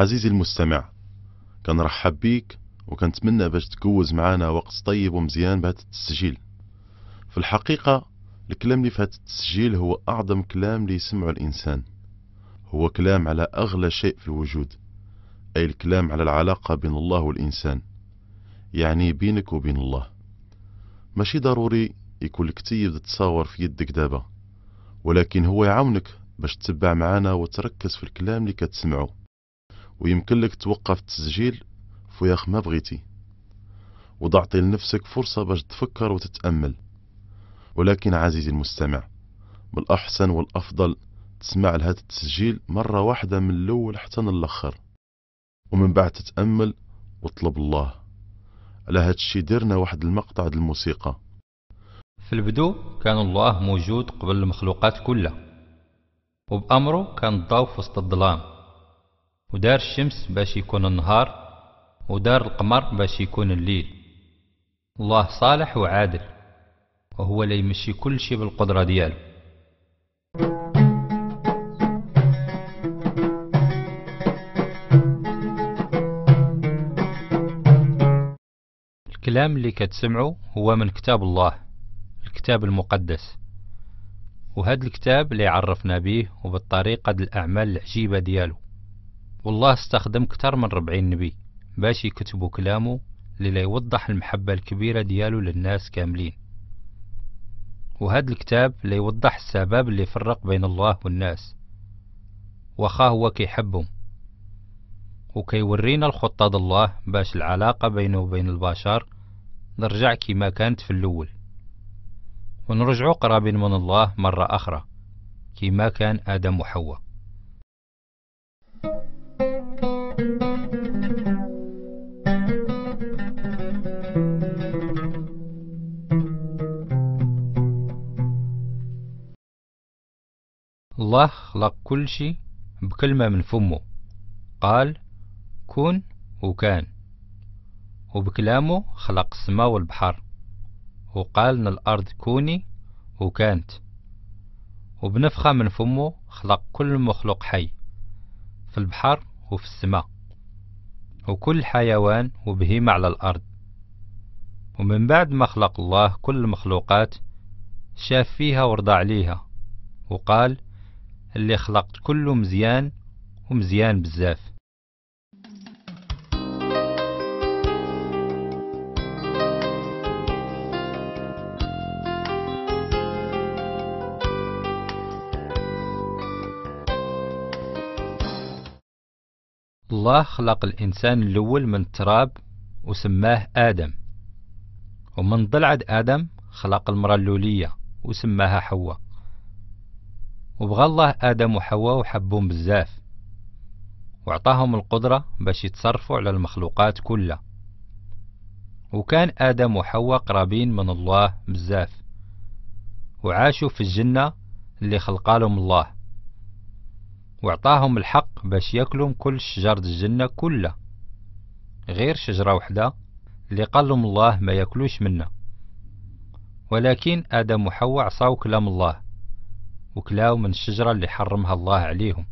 عزيزي المستمع كنرحب بيك وكنتمنى باش تكوز معنا وقت طيب ومزيان بهذا التسجيل في الحقيقة الكلام اللي في هذا التسجيل هو أعظم كلام اللي يسمع الإنسان هو كلام على أغلى شيء في الوجود أي الكلام على العلاقة بين الله والإنسان يعني بينك وبين الله ماشي ضروري يكون الكتيب تتصور في يدك دابا ولكن هو يعاونك باش تتبع معانا وتركز في الكلام اللي كتسمعه ويمكن لك توقف التسجيل فياخ ما بغيتي وضعتي لنفسك فرصة باش تفكر وتتأمل ولكن عزيزي المستمع بالأحسن والأفضل تسمع لهذا التسجيل مرة واحدة من الأول حتى الأخر ومن بعد تتأمل وطلب الله على هادشي الشي درنا واحد المقطع الموسيقى في البدو كان الله موجود قبل المخلوقات كلها وبأمره كان الضوء في وسط الظلام ودار الشمس باش يكون النهار ودار القمر باش يكون الليل الله صالح وعادل وهو اللي يمشي كل شيء بالقدرة ديالو الكلام اللي كتسمعوا هو من كتاب الله الكتاب المقدس وهذا الكتاب اللي عرفنا به وبالطريقة الأعمال العجيبة ديالو والله استخدم كتر من ربعين نبي باش يكتبوا كلامه للا يوضح المحبة الكبيرة ديالو للناس كاملين وهذا الكتاب ليوضح السبب اللي يفرق بين الله والناس وخا هو كيحبهم وكيورينا الخطة الله باش العلاقة بينه وبين البشر نرجع كيما كانت في الأول ونرجعو قرابين من الله مرة أخرى كيما كان آدم وحواء الله خلق كل شيء بكلمة من فمه قال كن وكان وبكلامه خلق السما والبحر وقال الأرض كوني وكانت وبنفخة من فمه خلق كل مخلوق حي في البحر وفي السماء وكل حيوان وبهيمة على الأرض ومن بعد ما خلق الله كل المخلوقات شاف فيها ورضى عليها وقال اللي خلقت كله مزيان ومزيان بزاف الله خلق الإنسان الأول من التراب وسماه آدم ومن ضلعة آدم خلق المرأة اللولية وسماها حواء وبغى الله آدم وحواء وحبهم بزاف وعطاهم القدرة باش يتصرفوا على المخلوقات كلها وكان آدم وحواء قرابين من الله بزاف وعاشوا في الجنة اللي خلقالهم الله وعطاهم الحق باش ياكلوا كل شجرة الجنة كلها غير شجرة وحدة اللي قالهم الله ما ياكلوش منها ولكن آدم وحواء عصاو كلام الله وكلاو من الشجرة اللي حرمها الله عليهم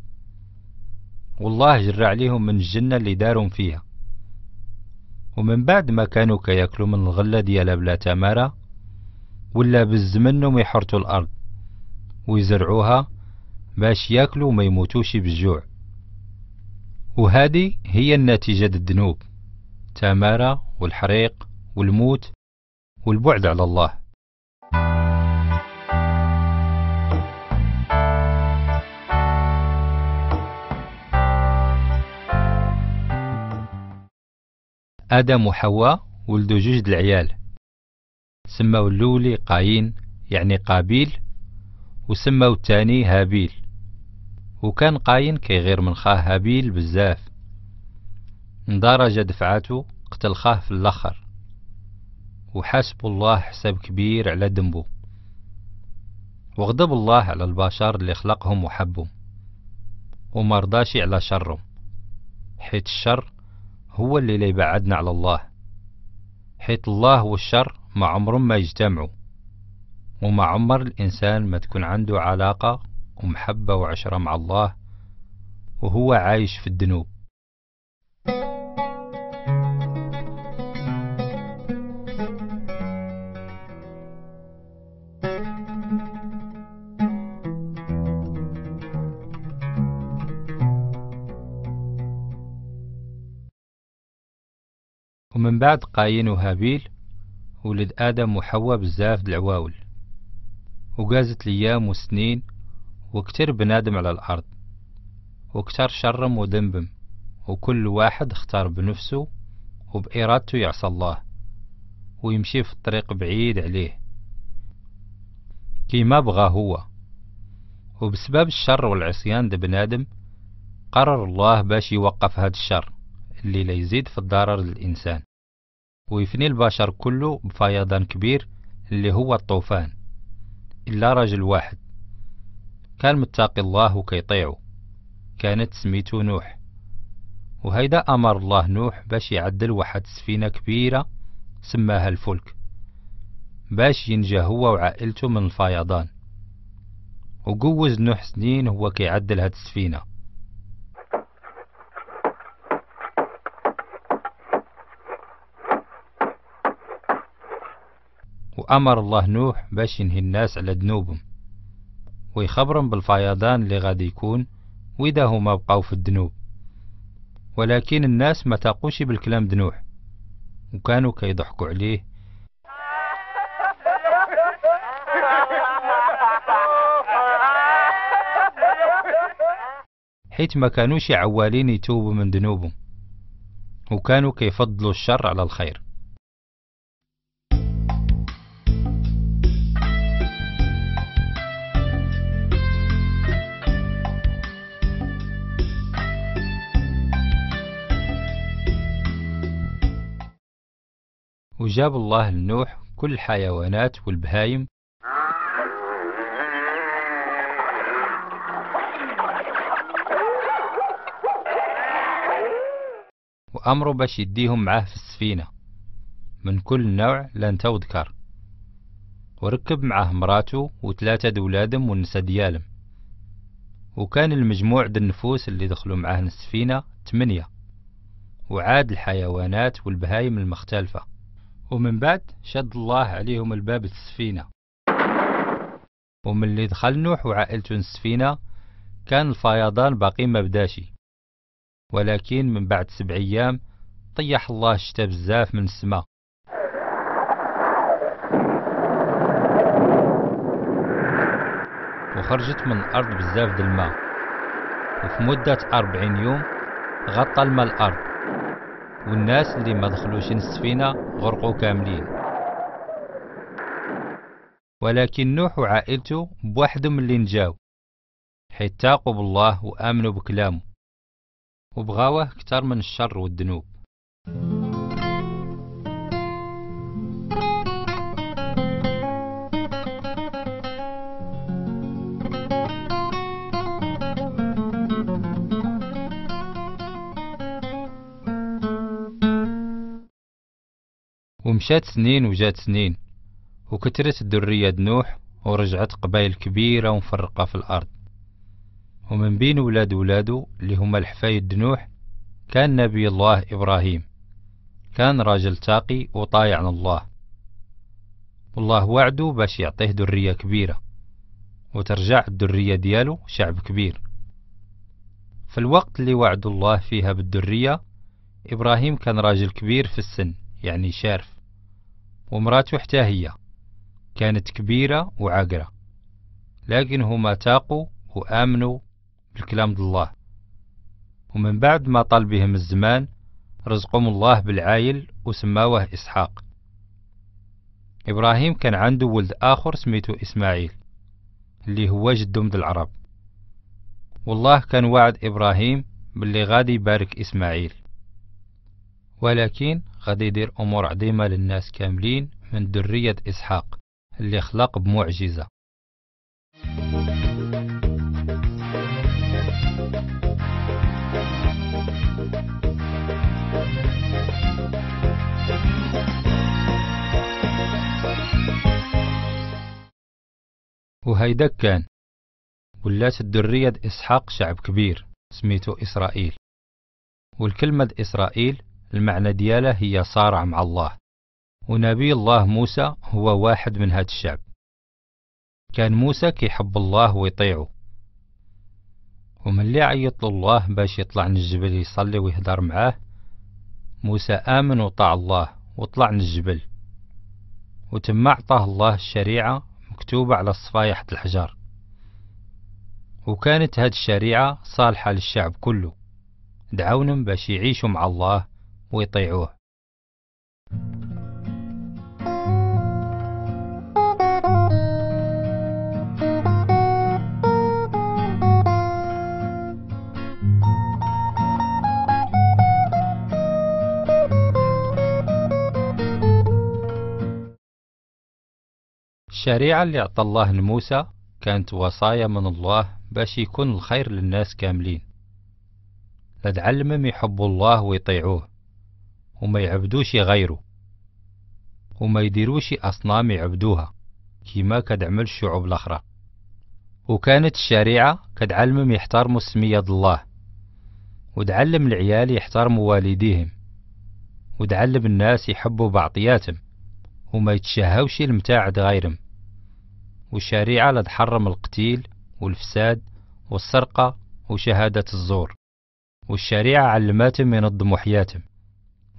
والله جرى عليهم من الجنة اللي دارهم فيها ومن بعد ما كانوا كياكلوا من الغلة ديال بلا تمارة ولا بالزمنهم يحرثوا الأرض ويزرعوها باش ياكلوا وما يموتوش بالجوع وهذه هي النتيجة الذنوب تمارة والحريق والموت والبعد على الله آدم وحواء ولدوا جوج العيال سماو اللولي قايين يعني قابيل وسماو الثاني هابيل وكان قاين كيغير من خاه هابيل بزاف لدرجة دفعاتو قتل خاه في الاخر وحاسب الله حساب كبير على دمبو وغضب الله على البشر اللي خلقهم وحبهم ومرضاش على شرهم حيت الشر هو اللي ليبعدنا على الله حيث الله والشر ما عمرهم ما يجتمعوا وما عمر الإنسان ما تكون عنده علاقة ومحبة وعشرة مع الله وهو عايش في الذنوب من بعد قايين وهابيل ولد آدم وحواء بزاف دلعواول وقازت ليام وسنين وكتر بنادم على الأرض وكتر شرم وذنبم وكل واحد اختار بنفسه وبإرادته يعصى الله ويمشي في الطريق بعيد عليه كيما بغى هو وبسبب الشر والعصيان د بنادم قرر الله باش يوقف هاد الشر اللي لا يزيد في الضرر للإنسان ويفني البشر كله بفيضان كبير اللي هو الطوفان إلا رجل واحد كان متقي الله وكيطيعو كانت سميتو نوح وهيدا أمر الله نوح باش يعدل واحد سفينة كبيرة سماها الفلك باش ينجى هو وعائلته من الفيضان وجوز نوح سنين هو كيعدل هاد السفينة وأمر الله نوح باش ينهي الناس على ذنوبهم ويخبرهم بالفيضان اللي غادي يكون وإذا هما بقاو في الذنوب ولكن الناس ما تقوش بالكلام دنوح وكانوا كيضحكوا عليه حيث ما كانوش عوالين يتوبوا من ذنوبهم وكانوا كيفضلوا الشر على الخير وجاب الله لنوح كل الحيوانات والبهايم وأمره باش يديهم معاه في السفينة من كل نوع لن تذكر وركب معاه مراته وثلاثة دولادم والنساء ديالهم وكان المجموع د النفوس اللي دخلوا معاه السفينة ثمانية وعاد الحيوانات والبهايم المختلفة ومن بعد شد الله عليهم الباب السفينة ومن اللي دخل نوح وعائلته السفينة كان الفيضان باقي ما بداشي ولكن من بعد سبع أيام طيح الله الشتا بزاف من السماء وخرجت من الأرض بزاف د الماء وفي مدة أربعين يوم غطى الماء الأرض والناس اللي ما دخلوش السفينة غرقوا كاملين ولكن نوح وعائلته بوحدهم اللي نجاو حيت تاقوا بالله وآمنوا بكلامه وبغاوه كتر من الشر والذنوب ومشات سنين وجات سنين وكترت الدرية نوح ورجعت قبائل كبيرة ومفرقة في الأرض ومن بين ولاد ولادو اللي هما الحفايد نوح كان نبي الله إبراهيم كان راجل تاقي وطايع على الله والله وعده باش يعطيه درية كبيرة وترجع الدرية ديالو شعب كبير في الوقت اللي وعد الله فيها بالدرية إبراهيم كان راجل كبير في السن يعني شارف ومراته حتى هي كانت كبيرة وعاقرة لكن هما تاقوا وآمنوا بالكلام الله ومن بعد ما طال بهم الزمان رزقهم الله بالعايل وسماوه إسحاق إبراهيم كان عنده ولد آخر سميته إسماعيل اللي هو جد من العرب والله كان وعد إبراهيم باللي غادي يبارك إسماعيل ولكن غادي يدير أمور عظيمة للناس كاملين من ذرية إسحاق اللي خلق بمعجزة وهيدا كان ولات الدرية إسحاق شعب كبير سميتو إسرائيل والكلمة إسرائيل المعنى دياله هي صارع مع الله ونبي الله موسى هو واحد من هاد الشعب كان موسى كيحب الله ويطيعه وملي عيط الله باش يطلع من الجبل يصلي ويهدر معاه موسى آمن وطاع الله وطلع من الجبل وتما عطاه الله الشريعة مكتوبة على الصفايح الحجر وكانت هاد الشريعة صالحة للشعب كله دعونهم باش يعيشوا مع الله ويطيعوه الشريعة اللي أعطى الله لموسى كانت وصايا من الله باش يكون الخير للناس كاملين لتعلمهم يحبوا الله ويطيعوه وما يعبدوش غيره وما يديروش أصنام يعبدوها كيما كدعمل الشعوب الأخرى وكانت الشريعة كتعلمهم يحترموا سمية الله وتعلم العيال يحترموا والديهم وتعلم الناس يحبوا بعطياتهم وما يتشهوش المتاع غيرهم والشريعة لا تحرم القتيل والفساد والسرقة وشهادة الزور والشريعة علماتهم ينظموا حياتهم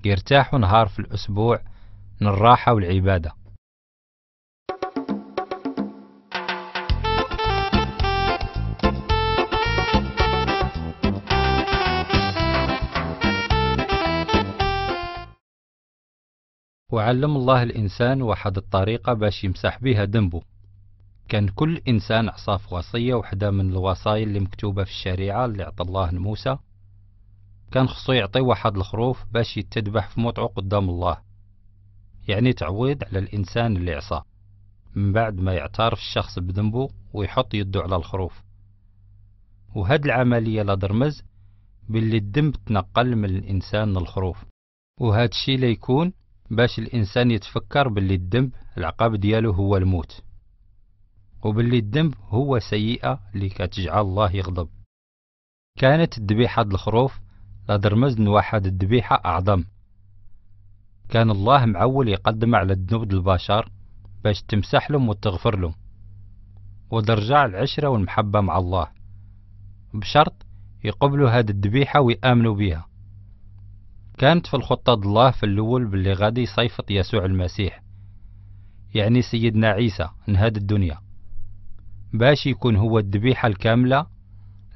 يرتاحوا نهار في الأسبوع من الراحة والعبادة وعلم الله الإنسان واحد الطريقة باش يمسح بها ذنبه كان كل إنسان عصاف وصية وحدة من الوصايا اللي مكتوبة في الشريعة اللي عطى الله لموسى كان خصو يعطي واحد الخروف باش يتذبح في موطعو قدام الله يعني تعويض على الإنسان اللي عصى من بعد ما يعترف الشخص بذنبه ويحط يده على الخروف وهاد العملية لا ترمز باللي الدم تنقل من الإنسان للخروف وهاد الشي ليكون باش الإنسان يتفكر باللي الذنب العقاب ديالو هو الموت وباللي الذنب هو سيئة اللي كتجعل الله يغضب كانت الذبيحة الخروف لدرمز واحد الذبيحة أعظم كان الله معول يقدم على ذنوب البشر باش تمسح لهم وتغفر لهم ودرجع العشرة والمحبة مع الله بشرط يقبلوا هاد الذبيحة ويآمنوا بها كانت في الخطة الله في الأول باللي غادي يصيفط يسوع المسيح يعني سيدنا عيسى من هاد الدنيا باش يكون هو الذبيحة الكاملة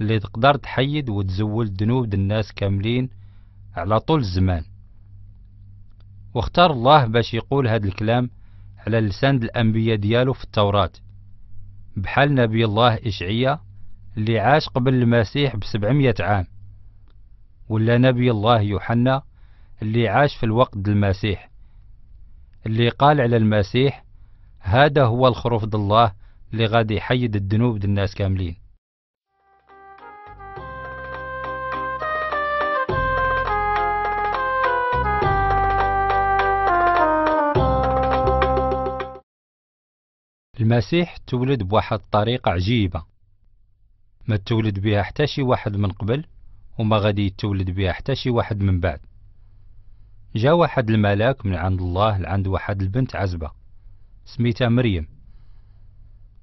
اللي تقدر تحيد وتزول ذنوب الناس كاملين على طول الزمان واختار الله باش يقول هذا الكلام على لسان الأنبياء ديالو في التوراة بحال نبي الله اشعيا اللي عاش قبل المسيح بسبعمية عام ولا نبي الله يوحنا اللي عاش في الوقت المسيح اللي قال على المسيح هذا هو الخروف الله اللي غادي يحيد الذنوب الناس كاملين المسيح تولد بواحد الطريقة عجيبة ما تولد بها حتى شي واحد من قبل وما غادي يتولد بها حتى شي واحد من بعد جا واحد الملاك من عند الله لعند واحد البنت عزبة سميتها مريم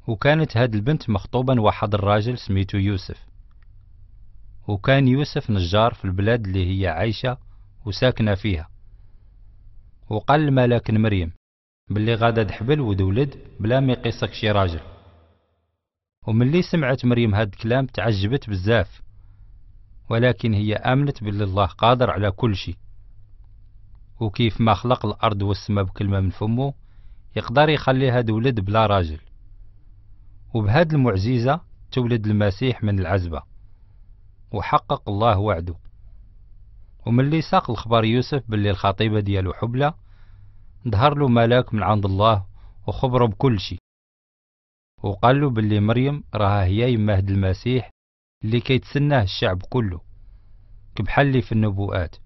وكانت هاد البنت مخطوبا واحد الراجل سميتو يوسف وكان يوسف نجار في البلاد اللي هي عايشة وساكنة فيها وقال الملاك لمريم بلي غادا دحبل ودولد بلا ما يقيسك شي راجل وملي سمعت مريم هاد الكلام تعجبت بزاف ولكن هي آمنت بلي الله قادر على كل شيء وكيف ما خلق الأرض والسماء بكلمة من فمه يقدر يخلي هاد ولد بلا راجل وبهاد المعجزة تولد المسيح من العزبة وحقق الله وعده وملي ساق الخبر يوسف بلي الخطيبة ديالو حبله ظهر له ملاك من عند الله وخبره بكل شيء وقال له باللي مريم راها هي مهد المسيح اللي كيتسناه الشعب كله كبحال اللي في النبوءات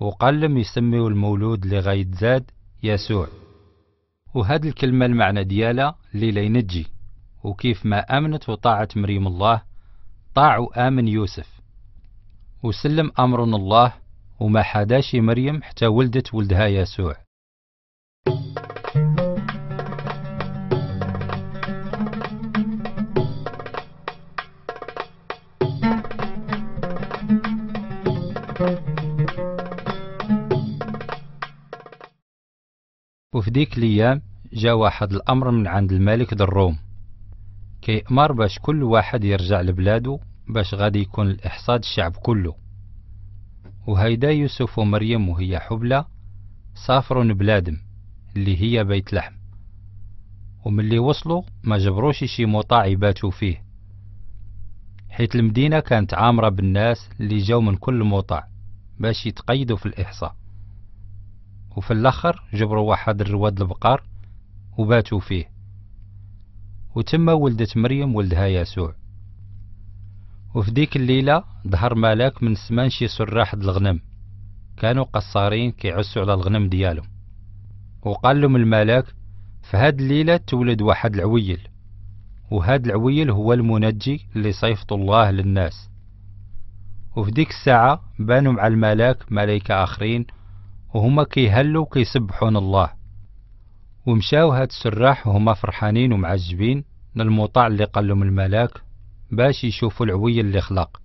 وقال لهم يسميو المولود اللي غيتزاد يسوع وهاد الكلمة المعنى ديالها اللي لينجي وكيف ما آمنت وطاعت مريم الله طاع وآمن يوسف وسلم أمر الله وما حداش مريم حتى ولدت ولدها يسوع ديك ليام جا واحد الأمر من عند الملك د الروم كيأمر باش كل واحد يرجع لبلادو باش غادي يكون الإحصاد الشعب كله وهيدا يوسف ومريم وهي حبلة سافروا لبلادم اللي هي بيت لحم وملي وصلوا ما جبروش شي مطاع يباتوا فيه حيت المدينة كانت عامرة بالناس اللي جاو من كل مطاع باش يتقيدوا في الإحصاء وفي الاخر جبروا واحد الرواد البقار وباتوا فيه وتما ولدت مريم ولدها يسوع وفي ديك الليلة ظهر ملاك من السماء شي سراح الغنم كانوا قصارين كيعسوا على الغنم ديالهم وقال لهم الملاك في هاد الليلة تولد واحد العويل وهاد العويل هو المنجي اللي صيفط الله للناس وفي ديك الساعة بانوا مع الملاك ملايكة آخرين وهما كيهلوا كيسبحون الله ومشاو هاد السراح وهما فرحانين ومعجبين للمطاع اللي قالهم الملاك باش يشوفوا العوية اللي خلق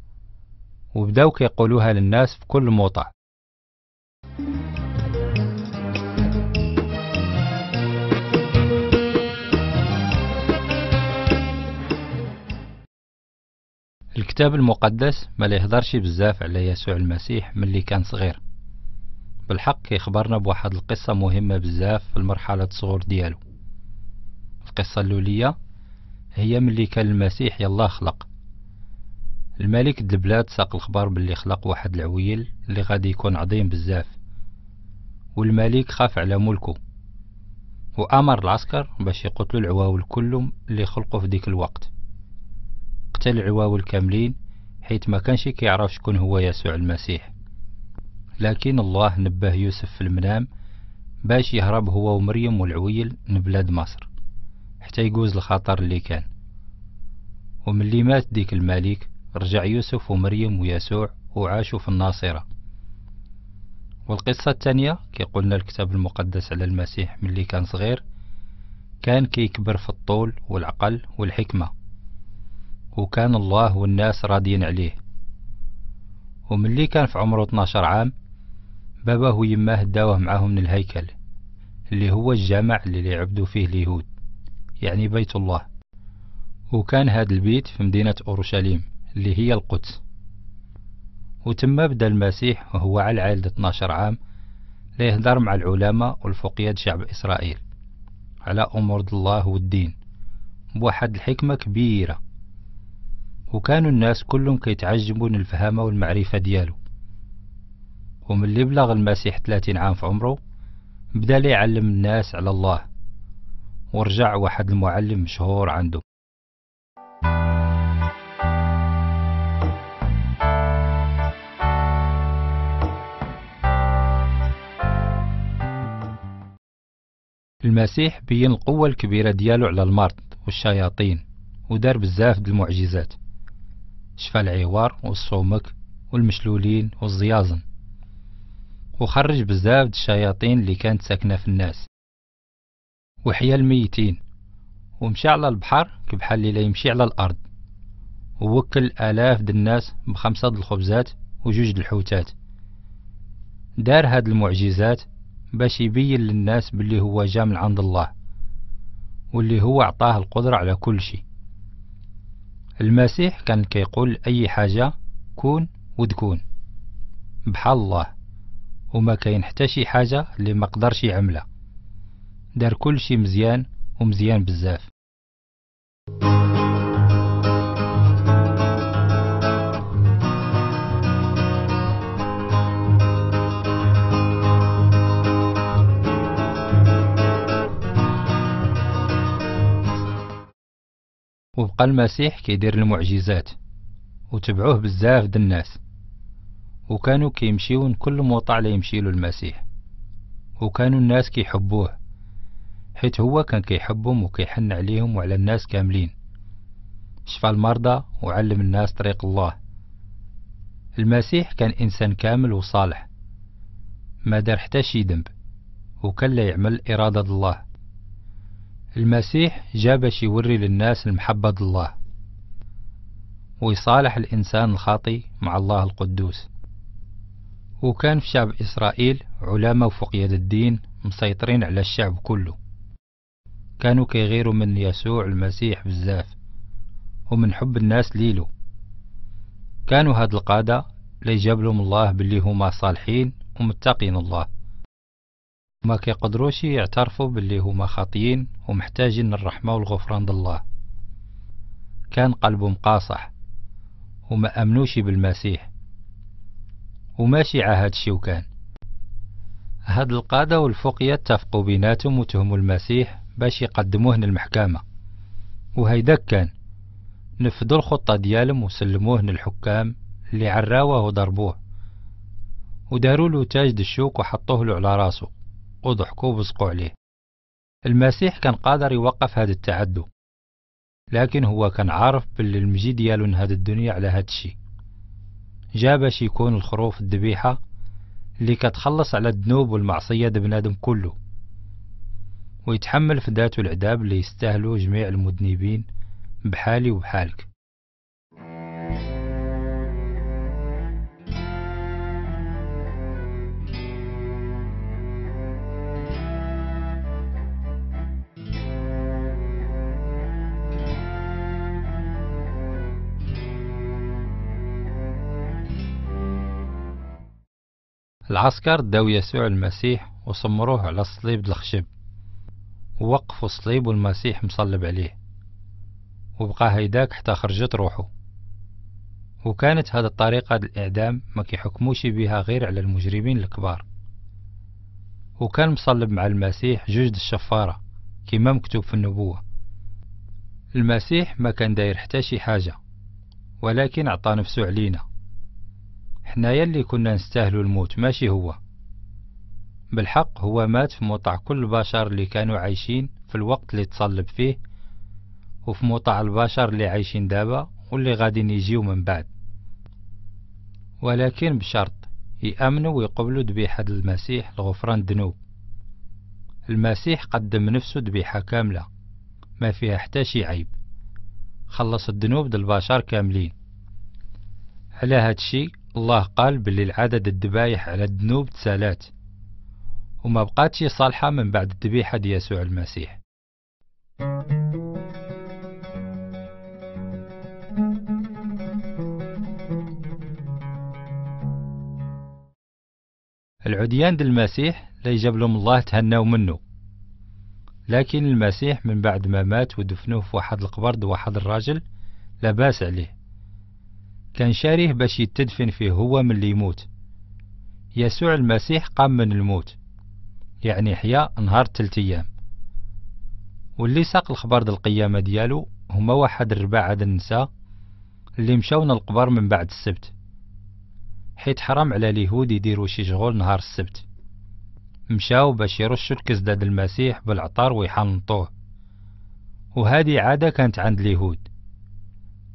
وبداو كيقولوها للناس في كل موطع الكتاب المقدس ما ليهضرش بزاف على يسوع المسيح ملي كان صغير بالحق يخبرنا بواحد القصة مهمة بزاف في المرحلة الصغر ديالو القصة اللولية هي ملي كان المسيح يلا خلق الملك د البلاد ساق الخبر باللي خلق واحد العويل اللي غادي يكون عظيم بزاف والملك خاف على ملكه وامر العسكر باش يقتلوا العواول كلهم اللي خلقوا في ديك الوقت قتل العواول كاملين حيت ما كانش كيعرف شكون هو يسوع المسيح لكن الله نبه يوسف في المنام باش يهرب هو ومريم والعويل من بلاد مصر حتى يجوز الخطر اللي كان وملي مات ديك الملك رجع يوسف ومريم ويسوع وعاشوا في الناصرة والقصة الثانية كي قلنا الكتاب المقدس على المسيح ملي كان صغير كان كيكبر في الطول والعقل والحكمة وكان الله والناس راضيين عليه وملي كان في عمره 12 عام باباه ويماه داوه معاهم من الهيكل اللي هو الجامع اللي يعبدوا فيه اليهود يعني بيت الله وكان هاد البيت في مدينة أورشليم اللي هي القدس وتم بدا المسيح وهو على عائلة 12 عام ليهدر مع العلماء والفقية شعب إسرائيل على أمور الله والدين بواحد الحكمة كبيرة وكانوا الناس كلهم كيتعجبون من الفهامة والمعرفة ديالو وملي بلغ المسيح ثلاثين عام في عمره بدا يعلم الناس على الله ورجع واحد المعلم مشهور عنده المسيح بين القوة الكبيرة ديالو على المرض والشياطين ودار بزاف د المعجزات شفى العوار والصومك والمشلولين والزيازن وخرج بزاف د الشياطين اللي كانت ساكنة في الناس وحيا الميتين ومشى على البحر كبحال اللي يمشي على الأرض ووكل آلاف د الناس بخمسة د الخبزات وجوج د الحوتات دار هاد المعجزات باش يبين للناس باللي هو جا من عند الله واللي هو عطاه القدرة على كل شيء المسيح كان كيقول أي حاجة كون وتكون بحال الله وما كاين حتى شي حاجه اللي ما قدرش يعملها دار كلشي مزيان ومزيان بزاف وبقى المسيح كيدير المعجزات وتبعوه بزاف د الناس وكانوا كيمشيون كل موطع ليمشي له المسيح وكانوا الناس كيحبوه حيت هو كان كيحبهم وكيحن عليهم وعلى الناس كاملين شفى المرضى وعلم الناس طريق الله المسيح كان إنسان كامل وصالح ما دار حتى شي ذنب وكان لا يعمل إرادة الله المسيح جا باش يوري للناس المحبة الله ويصالح الإنسان الخاطي مع الله القدوس وكان في شعب إسرائيل علماء وفقياد الدين مسيطرين على الشعب كله كانوا كيغيروا من يسوع المسيح بزاف ومن حب الناس ليلو كانوا هاد القادة ليجاب لهم الله باللي هما صالحين ومتقين الله ما كيقدروش يعترفوا باللي هما خاطيين ومحتاجين الرحمة والغفران الله كان قلبهم قاصح وما أمنوش بالمسيح وماشي ع هادشي وكان هاد القادة والفقية اتفقوا بيناتهم وتهموا المسيح باش يقدموه للمحكمة وهيداك كان نفذوا الخطة ديالهم وسلموه للحكام اللي عراوه وضربوه وداروا له تاج الشوك وحطوه له على راسه وضحكوا وبصقوا عليه المسيح كان قادر يوقف هذا التعدو لكن هو كان عارف باللي المجي ديالو هاد الدنيا على هاد الشي جا باش يكون الخروف الذبيحة اللي كتخلص على الذنوب والمعصية د بنادم كله ويتحمل في ذاته العذاب اللي يستاهلو جميع المذنبين بحالي وبحالك العسكر داو يسوع المسيح وصمروه على الصليب الخشب ووقفوا الصليب والمسيح مصلب عليه وبقى هيداك حتى خرجت روحه وكانت هاد الطريقة الإعدام ما كيحكموش بها غير على المجرمين الكبار وكان مصلب مع المسيح جوج الشفارة كما مكتوب في النبوة المسيح ما كان داير حتى شي حاجة ولكن عطى نفسه علينا حنا يلي كنا نستاهلو الموت ماشي هو بالحق هو مات في موطع كل البشر اللي كانوا عايشين في الوقت اللي تصلب فيه وفي موطع البشر اللي عايشين دابا واللي غادي يجيو من بعد ولكن بشرط يأمنوا ويقبلوا ذبيحة المسيح لغفران الذنوب المسيح قدم نفسه ذبيحة كاملة ما فيها حتى شي عيب خلص الذنوب د البشر كاملين على هاد الشي الله قال باللي العدد الدبايح على الذنوب تسالات وما بقاتش صالحة من بعد الذبيحة يسوع المسيح العديان دل المسيح لا يجاب لهم الله تهناو منه لكن المسيح من بعد ما مات ودفنوه في واحد القبر واحد الراجل لا باس عليه كان شاريه باش يتدفن فيه هو من اللي يموت يسوع المسيح قام من الموت يعني حيا نهار تلت أيام واللي ساق الخبر دي القيامة ديالو هما واحد الرباع هاد النساء اللي مشاونا القبر من بعد السبت حيت حرام على اليهود يديروا شي شغل نهار السبت مشاو باش يرشوا الكزداد المسيح بالعطار ويحنطوه وهذه عادة كانت عند اليهود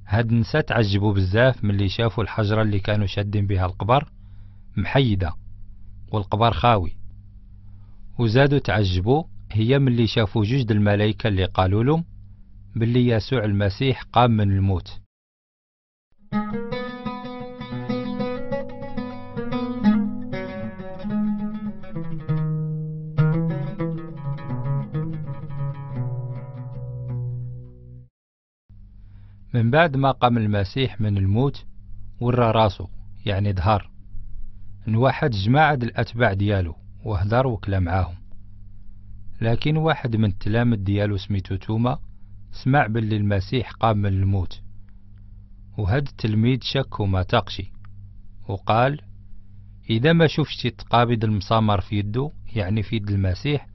هاد النساء تعجبوا بزاف ملي شافوا الحجرة اللي كانوا شادين بها القبر محيدة والقبر خاوي وزادوا تعجبوا هي ملي شافوا جوج د الملايكة اللي قالوا لهم باللي يسوع المسيح قام من الموت thank you من بعد ما قام المسيح من الموت ورى راسو يعني ظهر واحد جماعة الأتباع ديالو وهدر وكلا معاهم لكن واحد من التلامذ ديالو سميتو توما سمع باللي المسيح قام من الموت وهاد التلميذ شك وما تقشي وقال إذا ما شفتش تقابض المسامر في يدو يعني في يد المسيح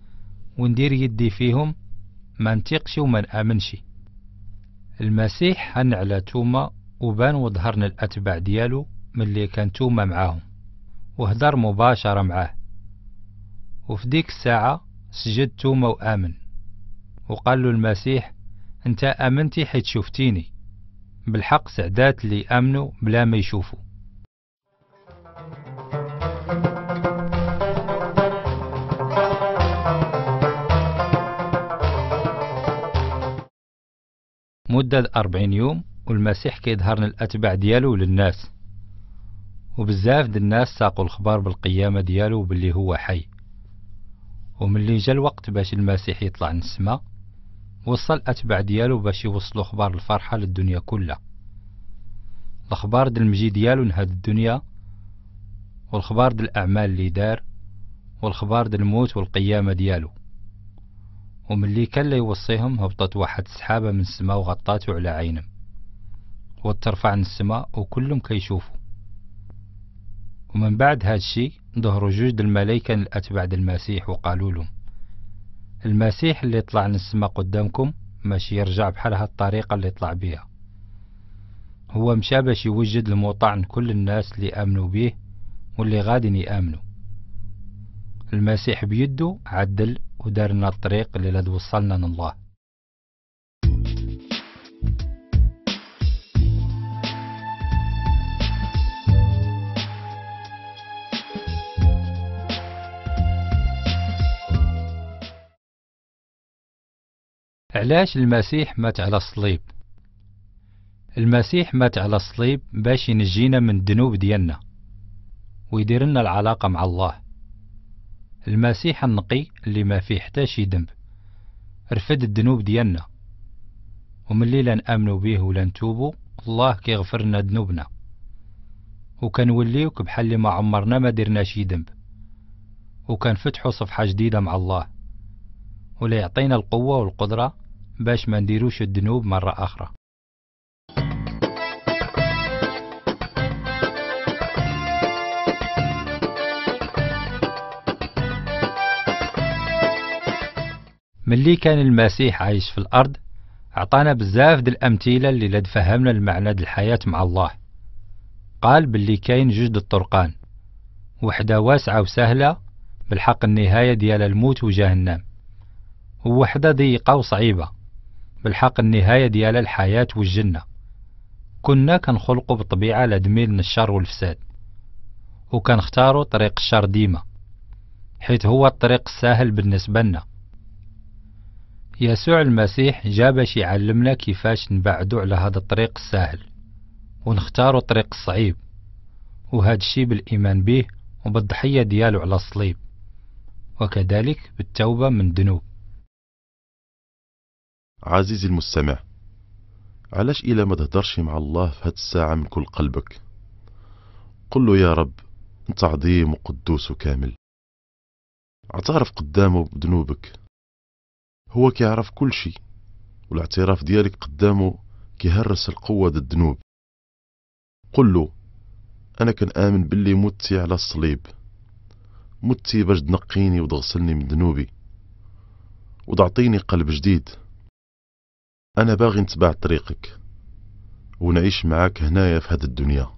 وندير يدي فيهم ما نتيقش وما نآمنش المسيح هن على توما وبان وظهرن الأتباع ديالو ملي كان توما معاهم وهدر مباشرة معاه وفي ديك الساعة سجد توما وآمن وقال له المسيح انت آمنتي حيت شفتيني بالحق سعدات لي آمنوا بلا ما يشوفوا مدة أربعين يوم والمسيح كيظهر للأتباع ديالو وللناس وبزاف د الناس ساقوا الخبار بالقيامة ديالو باللي هو حي وملي جا الوقت باش المسيح يطلع نسما وصل الأتباع ديالو باش يوصلوا خبار الفرحة للدنيا كلها الخبار د المجي ديالو لهاد الدنيا والخبار د الأعمال اللي دار والخبار د الموت والقيامة ديالو وملي لا يوصيهم هبطت واحد السحابة من السماء وغطاته على عينهم وترفع من السماء وكلهم كيشوفوا ومن بعد هاد الشي ظهروا جوج الملايكة الأتباع المسيح وقالوا لهم المسيح اللي طلع من السماء قدامكم ماشي يرجع بحال هاد الطريقة اللي طلع بيها هو مشى باش يوجد المطعن كل الناس اللي آمنوا بيه واللي غادي يآمنوا المسيح بيده عدل ودارنا الطريق اللي لد وصلنا لله علاش المسيح مات على الصليب المسيح مات على الصليب باش ينجينا من الذنوب ديالنا ويديرنا العلاقه مع الله المسيح النقي اللي ما فيه حتى شي ذنب رفد الذنوب ديالنا وملي لا نامنوا به ولا نتوبوا الله كيغفر لنا ذنوبنا وكنوليوك بحال اللي ما عمرنا ما درنا شي ذنب وكنفتحوا صفحة جديدة مع الله ولا يعطينا القوة والقدرة باش ما نديروش الذنوب مرة أخرى ملي كان المسيح عايش في الأرض أعطانا بزاف د الأمثلة اللي لا تفهمنا المعنى د الحياة مع الله قال باللي كاين جوج الطرقان وحدة واسعة وسهلة بالحق النهاية ديال الموت وجهنم ووحدة ضيقة وصعيبة بالحق النهاية ديال الحياة والجنة كنا كنخلقوا بطبيعة من الشر والفساد وكنختاروا طريق الشر ديما حيث هو الطريق السهل بالنسبة لنا يسوع المسيح جا باش يعلمنا كيفاش نبعدو على هذا الطريق الساهل ونختارو الطريق الصعيب وهذا الشيء بالإيمان به وبالضحية ديالو على الصليب وكذلك بالتوبة من الذنوب عزيزي المستمع علاش إلا ما تهدرش مع الله في هاد الساعة من كل قلبك قل له يا رب انت عظيم وقدوس وكامل اعترف قدامه بذنوبك هو كيعرف كل شيء والاعتراف ديالك قدامه كيهرس القوة ضد الذنوب قل له أنا كنآمن باللي متي على الصليب متي باش تنقيني وتغسلني من ذنوبي وتعطيني قلب جديد أنا باغي نتبع طريقك ونعيش معاك هنايا في هاد الدنيا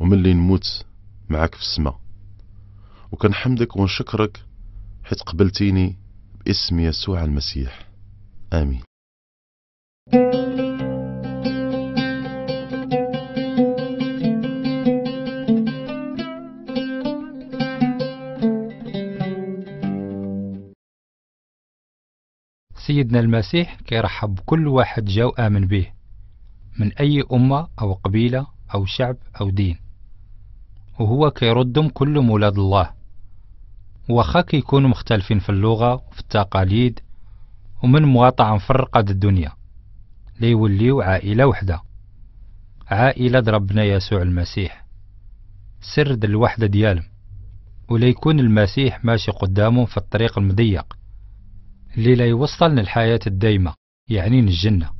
وملي نموت معاك في السما وكنحمدك ونشكرك حيت قبلتيني باسم يسوع المسيح آمين سيدنا المسيح كيرحب بكل واحد جا وآمن به من أي أمة أو قبيلة أو شعب أو دين وهو كيردهم كل مولاد الله واخا كيكونوا مختلفين في اللغة وفي التقاليد ومن مواطعة مفرقة د الدنيا ليوليو عائلة وحدة عائلة ربنا يسوع المسيح سر الوحدة ديالهم وليكون المسيح ماشي قدامهم في الطريق المضيق اللي لا يوصل للحياة الدايمة يعني الجنة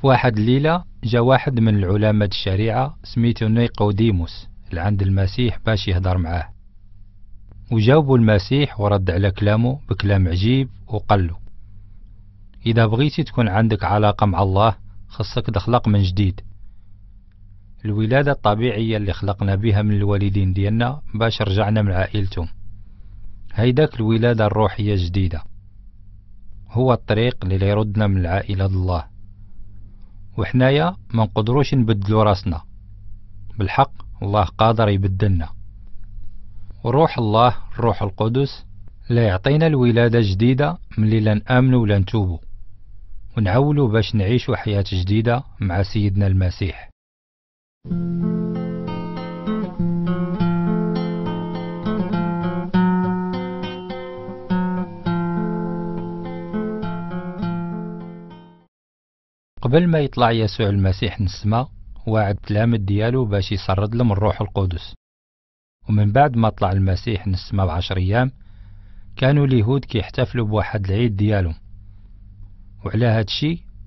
في واحد ليلة جا واحد من العلماء الشريعة سميتو نيقوديموس لعند المسيح باش يهضر معاه وجاوبو المسيح ورد على كلامه بكلام عجيب وقلو إذا بغيتي تكون عندك علاقة مع الله خصك تخلق من جديد الولادة الطبيعية اللي خلقنا بها من الوالدين ديالنا باش رجعنا من عائلتهم هيداك الولادة الروحية الجديدة هو الطريق اللي يردنا من العائلة الله وحنايا ما نقدروش نبدلو راسنا بالحق الله قادر يبدلنا روح الله الروح القدس لا يعطينا الولادة جديدة ملي لا نآمنو ولا نتوبو ونعولو باش نعيشو حياة جديدة مع سيدنا المسيح thank you قبل ما يطلع يسوع المسيح من السماء وعد تلامد ديالو باش يسرد لهم الروح القدس ومن بعد ما طلع المسيح من السماء بعشر أيام كانوا اليهود كيحتفلوا بواحد العيد ديالهم وعلى هاد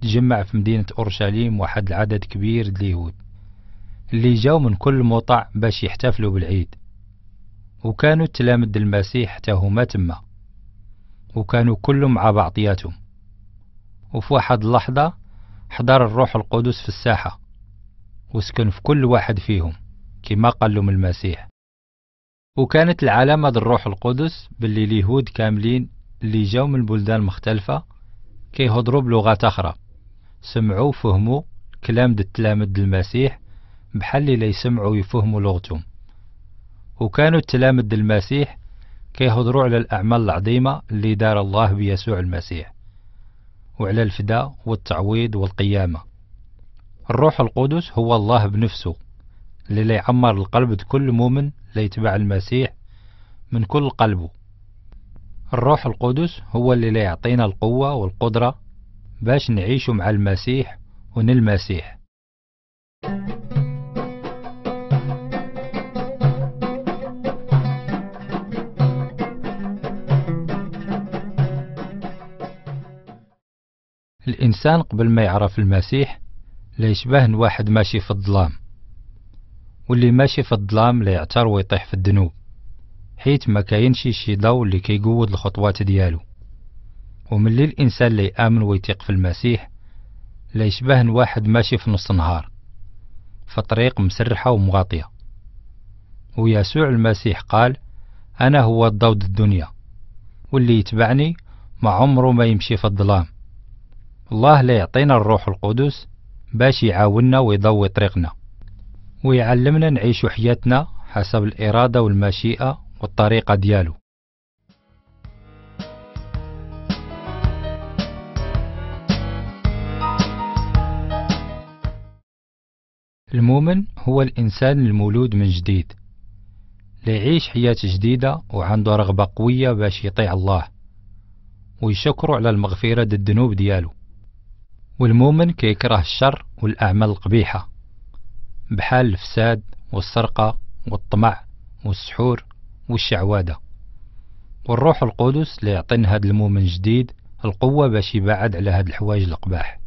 تجمع في مدينة أورشليم واحد العدد كبير اليهود اللي جاو من كل موطع باش يحتفلوا بالعيد وكانوا تلامد المسيح حتى هما تما وكانوا كلهم مع بعضياتهم وفي واحد اللحظة حضر الروح القدس في الساحة وسكن في كل واحد فيهم كما قال لهم المسيح وكانت العلامة الروح القدس باللي اليهود كاملين اللي جاو من بلدان مختلفة كيهضروا بلغات أخرى سمعوا وفهموا كلام التلامد المسيح بحال اللي يسمعوا ويفهموا لغتهم وكانوا التلامد المسيح كيهضروا على الأعمال العظيمة اللي دار الله بيسوع المسيح وعلى الفداء والتعويض والقيامة الروح القدس هو الله بنفسه اللي ليعمر القلب كل مؤمن ليتبع المسيح من كل قلبه الروح القدس هو اللي ليعطينا القوة والقدرة باش نعيش مع المسيح ونلمسيح الإنسان قبل ما يعرف المسيح لا يشبه واحد ماشي في الظلام واللي ماشي في الظلام لا يعتر ويطيح في الذنوب حيت ما كاينش شي ضوء اللي كيقود الخطوات ديالو وملي الانسان اللي يامن ويثيق في المسيح لا يشبه واحد ماشي في نص النهار في طريق مسرحه ومغاطيه ويسوع المسيح قال انا هو الضوء الدنيا واللي يتبعني ما عمره ما يمشي في الظلام الله لا يعطينا الروح القدس باش يعاوننا ويضوي طريقنا ويعلمنا نعيش حياتنا حسب الإرادة والمشيئة والطريقة ديالو المؤمن هو الإنسان المولود من جديد ليعيش حياة جديدة وعنده رغبة قوية باش يطيع الله ويشكره على المغفرة الذنوب ديالو والمؤمن كيكره الشر والأعمال القبيحة بحال الفساد والسرقة والطمع والسحور والشعوذة والروح القدس اللي يعطينا هاد المؤمن جديد القوة باش يبعد على هاد الحوايج القباح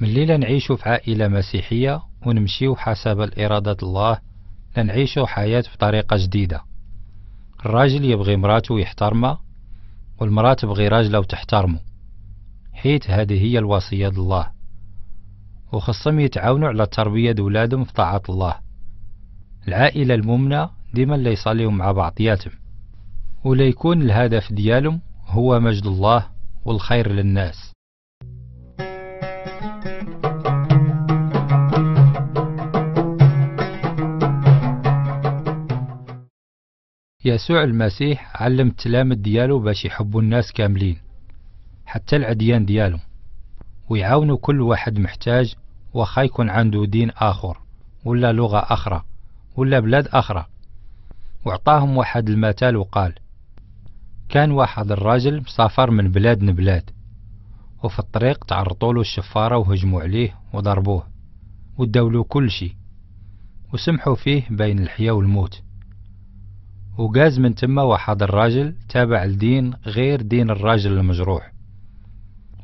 من الليلة نعيش في عائلة مسيحية ونمشيو حسب الإرادة الله لنعيشو حياة بطريقة جديدة الراجل يبغي مراته يحترمها والمرأة تبغي راجلها وتحترمه حيت هذه هي الوصية الله وخصهم يتعاونوا على تربية ولادهم في طاعة الله العائلة المؤمنة ديما اللي يصليوا مع بعضياتهم ولا يكون الهدف ديالهم هو مجد الله والخير للناس يسوع المسيح علم التلامد ديالو باش يحبوا الناس كاملين حتى العديان ديالهم ويعاونوا كل واحد محتاج وخا يكون عنده دين آخر ولا لغة أخرى ولا بلاد أخرى وعطاهم واحد المثال وقال كان واحد الراجل مسافر من بلاد لبلاد وفي الطريق تعرضوا له الشفارة وهجموا عليه وضربوه ودولوا كل شيء وسمحوا فيه بين الحياة والموت وقاز من تما واحد الراجل تابع لدين غير دين الراجل المجروح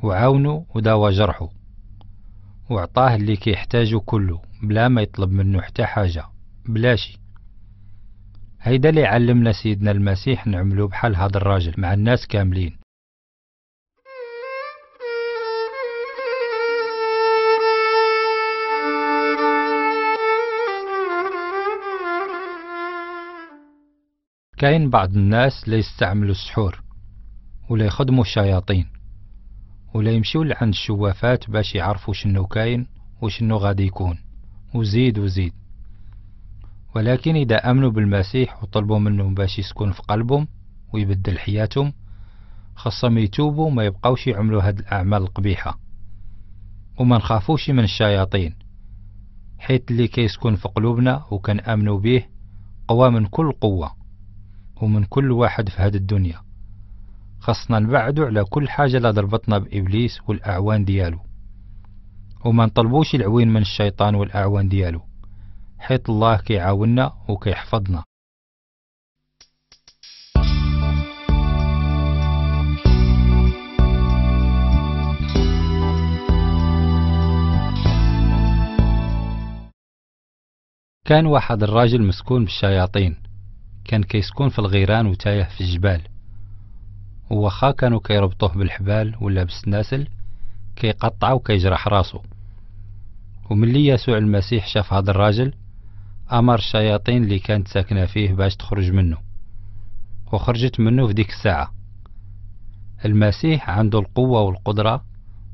وعاونه وداوى جرحه وعطاه اللي كيحتاجه كله بلا ما يطلب منه حتى حاجة بلاشي هيدا اللي علمنا سيدنا المسيح نعملو بحال هاد الراجل مع الناس كاملين كاين بعض الناس لا يستعملوا السحور ولا يخدموا الشياطين ولا يمشيوا لعند الشوافات باش يعرفوا شنو كاين وشنو غادي يكون وزيد وزيد ولكن إذا آمنوا بالمسيح وطلبوا منه باش يسكن في قلبهم ويبدل حياتهم خاصهم يتوبوا وما يبقاوش يعملوا هاد الأعمال القبيحة وما نخافوش من الشياطين حيت اللي كيسكن في قلوبنا وكان آمنوا به قوى من كل قوة ومن كل واحد في هاد الدنيا خصنا نبعدو على كل حاجة لا ضربتنا بإبليس والأعوان ديالو وما نطلبوش العوين من الشيطان والأعوان ديالو حيث الله كيعاوننا وكيحفظنا كان واحد الراجل مسكون بالشياطين كان كيسكن في الغيران وتايه في الجبال وخا كانوا كيربطوه بالحبال ولا بالسناسل كيقطعه وكيجرح راسو وملي يسوع المسيح شاف هذا الراجل أمر الشياطين اللي كانت ساكنة فيه باش تخرج منه وخرجت منه في ديك الساعة المسيح عنده القوة والقدرة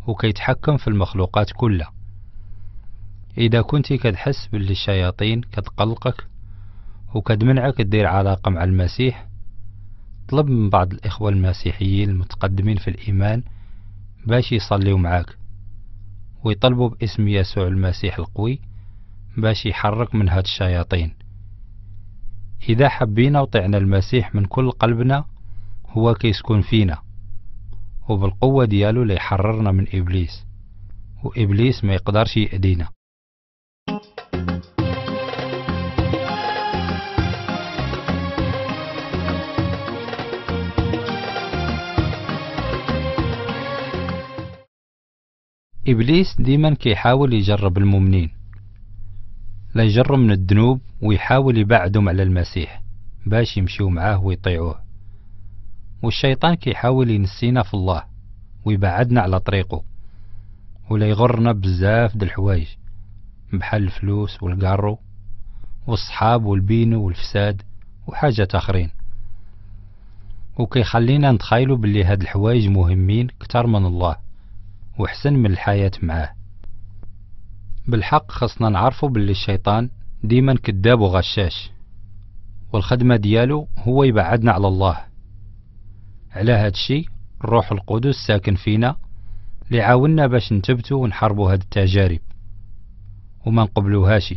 وكيتحكم في المخلوقات كلها إذا كنتي كتحس باللي الشياطين كتقلقك وكد منعك تدير علاقة مع المسيح طلب من بعض الإخوة المسيحيين المتقدمين في الإيمان باش يصليوا معاك ويطلبوا باسم يسوع المسيح القوي باش يحرك من هاد الشياطين إذا حبينا وطعنا المسيح من كل قلبنا هو كيسكن فينا وبالقوة ديالو ليحررنا من إبليس وإبليس ما يقدرش يأدينا إبليس ديما كيحاول يجرب المؤمنين لا يجرب من الذنوب ويحاول يبعدهم على المسيح باش يمشيو معاه ويطيعوه والشيطان كيحاول ينسينا في الله ويبعدنا على طريقه ولا يغرنا بزاف د الحوايج بحال الفلوس والقارو والصحاب والبينو والفساد وحاجات آخرين وكيخلينا نتخيلوا بلي هاد الحوايج مهمين كتر من الله وحسن من الحياة معاه بالحق خصنا نعرفو باللي الشيطان ديما كداب وغشاش والخدمة ديالو هو يبعدنا على الله على هادشي الروح القدس ساكن فينا اللي باش نتبتو ونحاربو هاد التجارب وما نقبلوهاش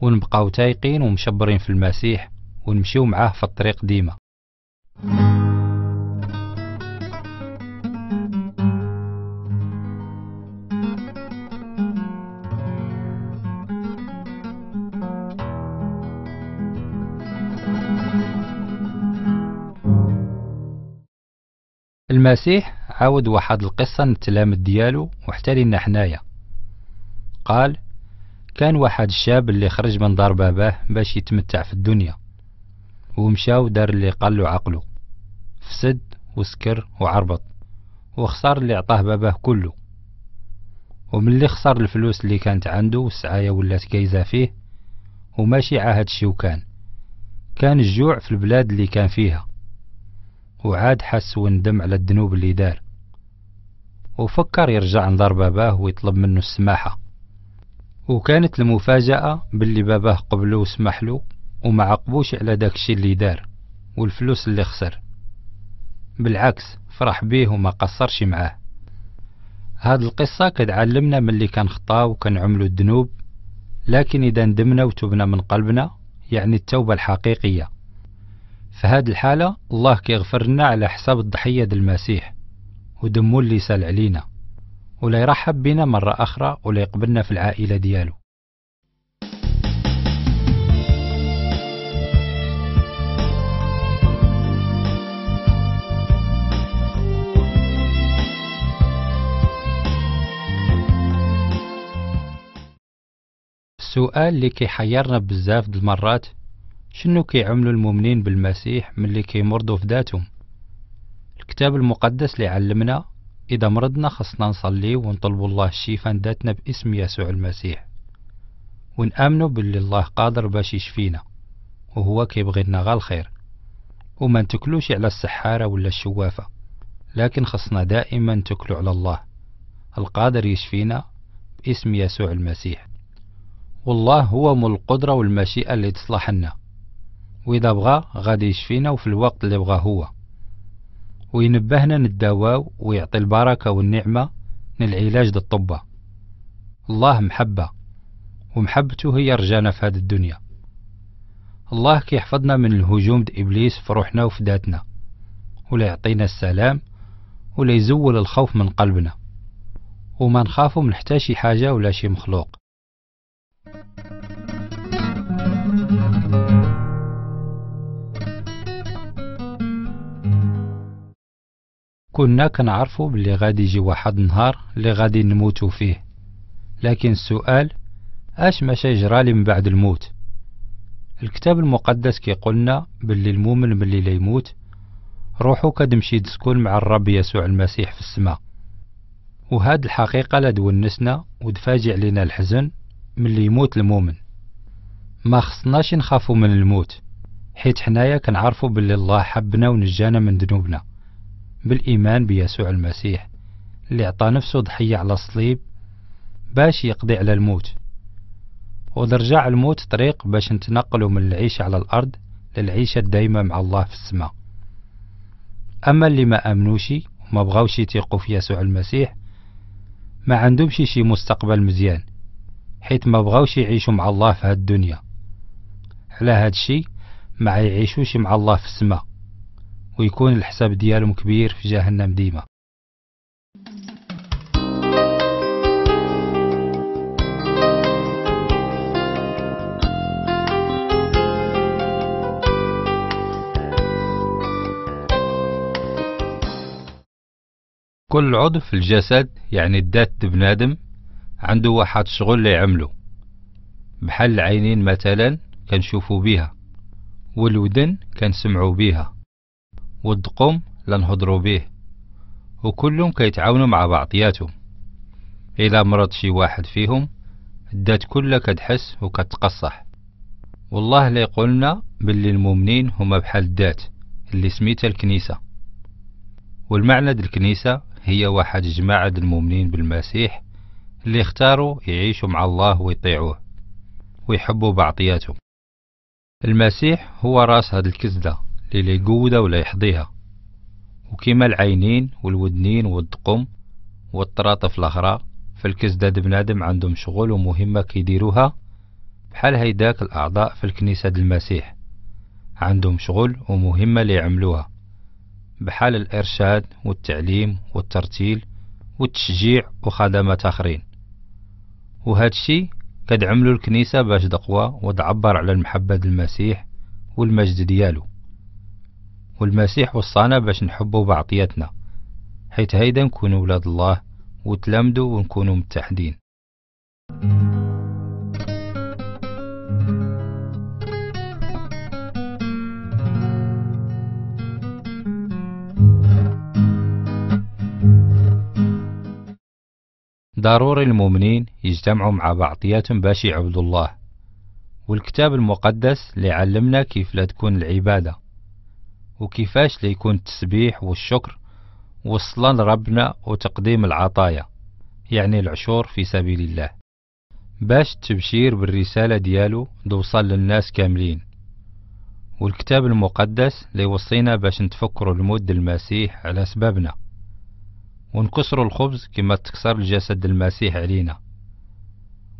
ونبقاو تايقين ومشبرين في المسيح ونمشيو معاه في الطريق ديما المسيح عاود واحد القصة نتلامت ديالو وحتى لينا حنايا قال كان واحد الشاب اللي خرج من دار باباه باش يتمتع في الدنيا ومشى ودار اللي قالو عقلو فسد وسكر وعربط وخسر اللي عطاه باباه كله وملي خسر الفلوس اللي كانت عنده والسعاية ولات كايزة فيه وماشي عاهد شو وكان كان الجوع في البلاد اللي كان فيها وعاد حس وندم على الذنوب اللي دار وفكر يرجع نضر باباه ويطلب منه السماحة وكانت المفاجأة باللي باباه قبله وسمح له وما عقبوش على داكشي اللي دار والفلوس اللي خسر بالعكس فرح بيه وما قصرش معاه هاد القصة كتعلمنا ملي كنخطاو وكنعملو الذنوب لكن إذا ندمنا وتوبنا من قلبنا يعني التوبة الحقيقية فهاد الحالة الله كيغفر لنا على حساب الضحية ديال المسيح ودمو اللي سال علينا ولا يرحب بنا مرة أخرى ولا يقبلنا في العائلة ديالو السؤال اللي كيحيرنا بزاف د المرات شنو كيعملوا المؤمنين بالمسيح ملي كيمرضوا في ذاتهم الكتاب المقدس اللي علمنا إذا مرضنا خصنا نصلي ونطلب الله الشفاء ذاتنا باسم يسوع المسيح ونآمنوا باللي الله قادر باش يشفينا وهو كيبغي لنا غا الخير وما نتكلوش على السحارة ولا الشوافة لكن خصنا دائما نتكلو على الله القادر يشفينا باسم يسوع المسيح والله هو مول القدرة والمشيئة اللي تصلح لنا وإذا بغى غادي يشفينا وفي الوقت اللي بغى هو وينبهنا نداواو ويعطي البركة والنعمة للعلاج للطبة الطبة الله محبة ومحبته هي رجانا في هذه الدنيا الله كيحفظنا من الهجوم د إبليس في روحنا وفي ذاتنا ولا يعطينا السلام ولا يزول الخوف من قلبنا وما نخافو من حتى شي حاجة ولا شي مخلوق كنا كنعرفوا بلي غادي يجي واحد النهار اللي غادي نموتوا فيه لكن السؤال اش ماشي يجرى لي من بعد الموت الكتاب المقدس كيقولنا باللي المؤمن ملي لا يموت روحو كتمشي تسكن مع الرب يسوع المسيح في السماء وهاد الحقيقة لا دونسنا ودفاجع لنا الحزن ملي يموت المؤمن ما خصناش نخافو من الموت حيت حنايا كنعرفو بلي الله حبنا ونجانا من ذنوبنا بالإيمان بيسوع المسيح اللي أعطى نفسه ضحية على الصليب باش يقضي على الموت ودرجع الموت طريق باش نتنقلوا من العيش على الأرض للعيشة الدايمة مع الله في السماء أما اللي ما أمنوشي وما بغاوش يتيقوا في يسوع المسيح ما عندهمش شي مستقبل مزيان حيت ما بغاوش يعيشوا مع الله في هاد الدنيا على هاد الشي ما يعيشوش مع الله في السماء ويكون الحساب ديالهم كبير في جهنم ديما كل عضو في الجسد يعني الدات بنادم عنده واحد الشغل اللي يعملو بحال العينين مثلا كنشوفو بيها والودن كنسمعو بيها والدقوم لنهضرو بيه وكلهم كيتعاونوا مع بعضياتهم إلا مرض شي واحد فيهم الدات كلها كتحس وكتقصح والله لا يقولنا باللي المؤمنين هما بحال الدات اللي سميتها الكنيسة والمعنى د الكنيسة هي واحد جماعة المؤمنين بالمسيح اللي اختاروا يعيشوا مع الله ويطيعوه ويحبوا بعضياتهم المسيح هو راس هاد الكزدة للي يقودا ولا يحضيها وكيما العينين والودنين والدقم والطراطف الاخرى فالكزداد بنادم عندهم شغل ومهمة كيديروها بحال هيداك الأعضاء في الكنيسة المسيح عندهم شغل ومهمة ليعملوها بحال الإرشاد والتعليم والترتيل والتشجيع وخدمات آخرين وهادشي كدعملو الكنيسة باش دقوة وتعبر على المحبة المسيح والمجد ديالو والمسيح وصانا باش نحبو بعطيتنا حيت هيدا نكونو ولاد الله وتلمدو ونكونو متحدين ضروري المؤمنين يجتمعوا مع بعضياتهم باش يعبدوا الله والكتاب المقدس اللي علمنا كيف لا تكون العباده وكيفاش ليكون التسبيح والشكر وصلا لربنا وتقديم العطايا يعني العشور في سبيل الله باش التبشير بالرسالة ديالو توصل للناس كاملين والكتاب المقدس ليوصينا باش نتفكروا لمد المسيح على سببنا ونكسروا الخبز كما تكسر الجسد المسيح علينا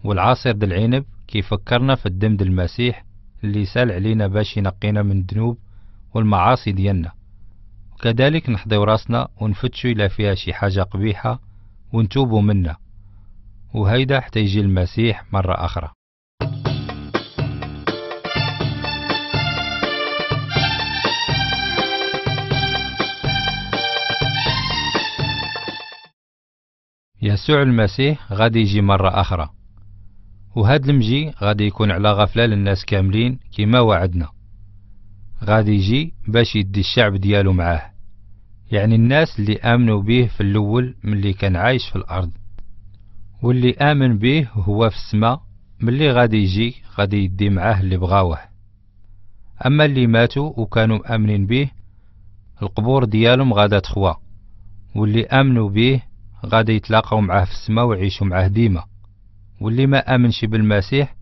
والعصير دل العنب كيفكرنا في الدم دل المسيح اللي سال علينا باش ينقينا من ذنوب والمعاصي ديالنا وكذلك نحضيو راسنا ونفتشو إلا فيها شي حاجة قبيحة ونتوبو منها وهيدا حتى يجي المسيح مرة أخرى يسوع المسيح غادي يجي مرة أخرى وهاد المجي غادي يكون على غفلة للناس كاملين كما وعدنا غادي يجي باش يدي الشعب ديالو معاه يعني الناس اللي آمنوا به في الأول ملي كان عايش في الأرض واللي آمن به هو في السماء ملي غادي يجي غادي يدي معاه اللي بغاوه أما اللي ماتوا وكانوا آمنين به القبور ديالهم غادا تخوى واللي آمنوا به غادي يتلاقاو معاه في السماء ويعيشوا معاه ديما واللي ما آمنش بالمسيح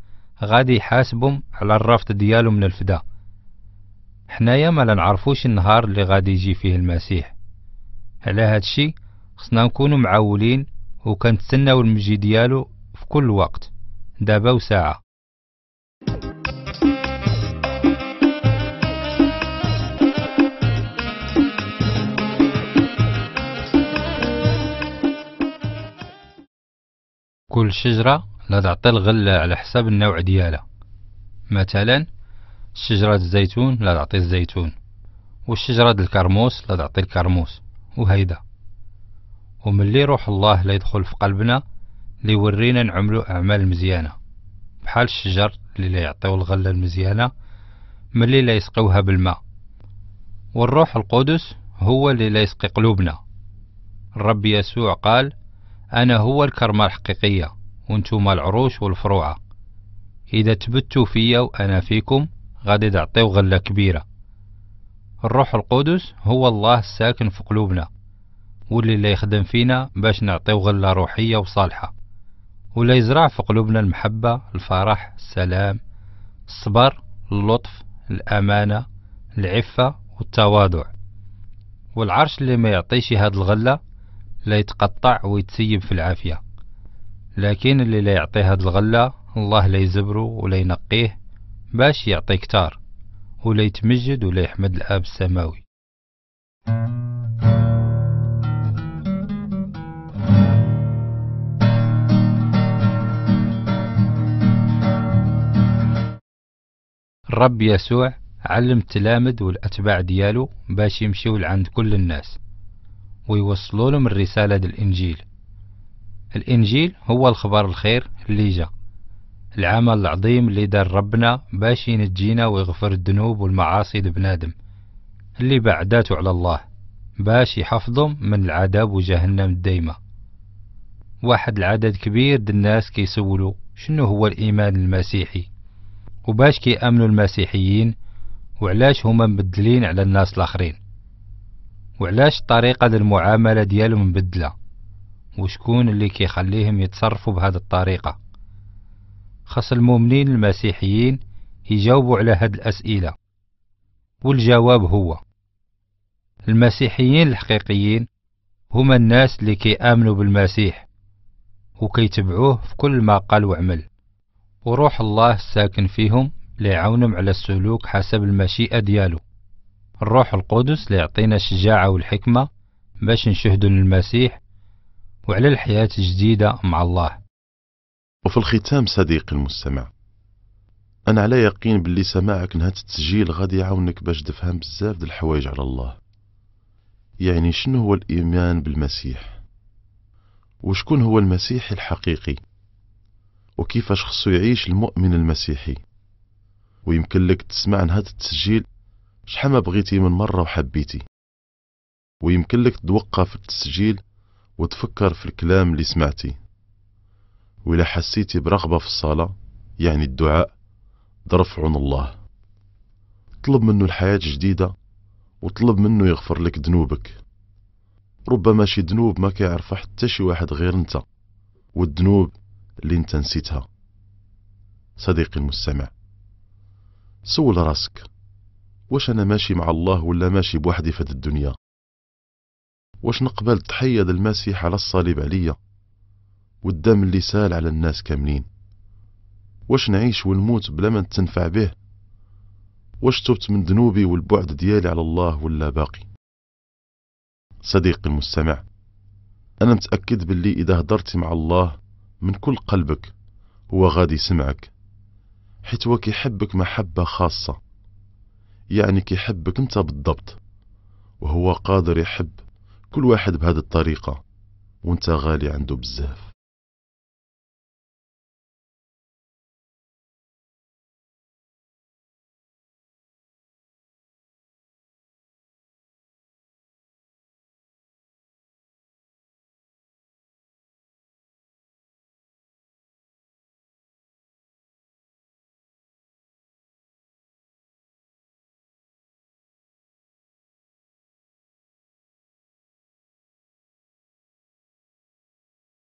غادي يحاسبهم على الرفض ديالو من الفدا حنايا ما لنعرفوش النهار اللي غادي يجي فيه المسيح على هاد الشي خصنا نكونوا معولين وكنتسناو المجي ديالو في كل وقت دابا وساعه كل شجرة لا تعطي الغلة على حسب النوع ديالها مثلا شجرة الزيتون لا تعطي الزيتون والشجرة الكرموس لا تعطي الكرموس وهيدا وملي روح الله لا يدخل في قلبنا ليورينا نعملو أعمال مزيانة بحال الشجر اللي لا يعطيو الغلة المزيانة ملي لا يسقوها بالماء والروح القدس هو اللي لا يسقي قلوبنا الرب يسوع قال أنا هو الكرمة الحقيقية وانتم العروش والفروعة إذا تبتوا فيا وأنا فيكم غادي تعطيو غلة كبيرة الروح القدس هو الله الساكن في قلوبنا واللي لا يخدم فينا باش نعطيو غلة روحية وصالحة ولا يزرع في قلوبنا المحبة الفرح السلام الصبر اللطف الأمانة العفة والتواضع والعرش اللي ما يعطيش هاد الغلة لا يتقطع ويتسيب في العافية لكن اللي لا يعطي هاد الغلة الله لا يزبره ولا ينقيه باش يعطي كتار ولا يتمجد ولا يحمد الآب السماوي الرب يسوع علم التلامذ والأتباع ديالو باش يمشيو لعند كل الناس ويوصلوا لهم الرسالة الإنجيل الإنجيل هو الخبر الخير اللي جا العمل العظيم اللي دار ربنا باش ينجينا ويغفر الذنوب والمعاصي لبنادم اللي بعداته على الله باش يحفظهم من العذاب وجهنم الدايمة واحد العدد كبير د الناس كيسولوا شنو هو الإيمان المسيحي وباش كيأمنوا المسيحيين وعلاش هما مبدلين على الناس الآخرين وعلاش الطريقة للمعاملة ديالهم مبدلة وشكون اللي كيخليهم يتصرفوا بهذه الطريقة خاص المؤمنين المسيحيين يجاوبوا على هاد الأسئلة والجواب هو المسيحيين الحقيقيين هما الناس اللي كيآمنوا بالمسيح وكيتبعوه في كل ما قال وعمل وروح الله الساكن فيهم ليعاونهم على السلوك حسب المشيئة ديالو الروح القدس ليعطينا الشجاعة والحكمة باش نشهدوا للمسيح وعلى الحياة الجديدة مع الله وفي الختام صديقي المستمع انا على يقين باللي سماعك نهار التسجيل غادي يعاونك باش تفهم بزاف د الحوايج على الله يعني شنو هو الايمان بالمسيح وشكون هو المسيحي الحقيقي وكيفاش خصو يعيش المؤمن المسيحي ويمكن لك تسمع هذا التسجيل شحال ما بغيتي من مره وحبيتي ويمكن لك توقف التسجيل وتفكر في الكلام اللي سمعتي وإذا حسيتي برغبة في الصلاة يعني الدعاء ضرف عون الله طلب منه الحياة جديدة وطلب منه يغفر لك ذنوبك ربما شي ذنوب ما كيعرفها حتى شي واحد غير انت والذنوب اللي انت نسيتها صديقي المستمع سول راسك واش انا ماشي مع الله ولا ماشي بوحدي في الدنيا واش نقبل تحية المسيح على الصليب عليا والدم اللي سال على الناس كاملين واش نعيش ونموت بلا ما تنفع به واش تبت من ذنوبي والبعد ديالي على الله ولا باقي صديقي المستمع أنا متأكد باللي إذا هدرت مع الله من كل قلبك هو غادي يسمعك حيت هو كيحبك محبة خاصة يعني كيحبك انت بالضبط وهو قادر يحب كل واحد بهذه الطريقة وانت غالي عنده بزاف